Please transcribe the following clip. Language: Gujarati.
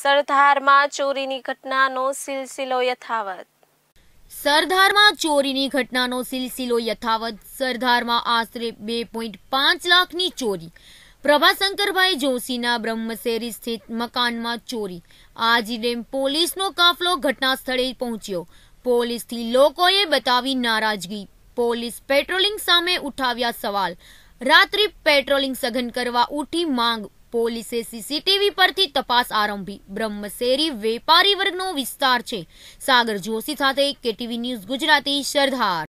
સરદારમાં ચોરીની ઘટનાનો સિલસિલો યથાવત સરદારમાં ચોરીની ઘટનાનો સિલસિલો યથાવત સરદારમાં આશરે બે પોઈન્ટ પાંચ લાખની ચોરી પ્રભાશંકરભાઈ જોશીના બ્રહ્મશેરી સ્થિત મકાનમાં ચોરી આજી ડેમ પોલીસનો કાફલો ઘટના સ્થળે પહોંચ્યો પોલીસથી લોકોએ બતાવી નારાજગી પોલીસ પેટ્રોલિંગ સામે ઉઠાવ્યા સવાલ રાત્રિ પેટ્રોલિંગ સઘન કરવા ઉઠી માંગ પોલીસે સીસીટીવી પરથી તપાસ આરંભી બ્રહ્મસેરી વેપારી વર્ગનો વિસ્તાર છે સાગર જોશી સાથે કેટીવી ન્યૂઝ ગુજરાતી સરદાર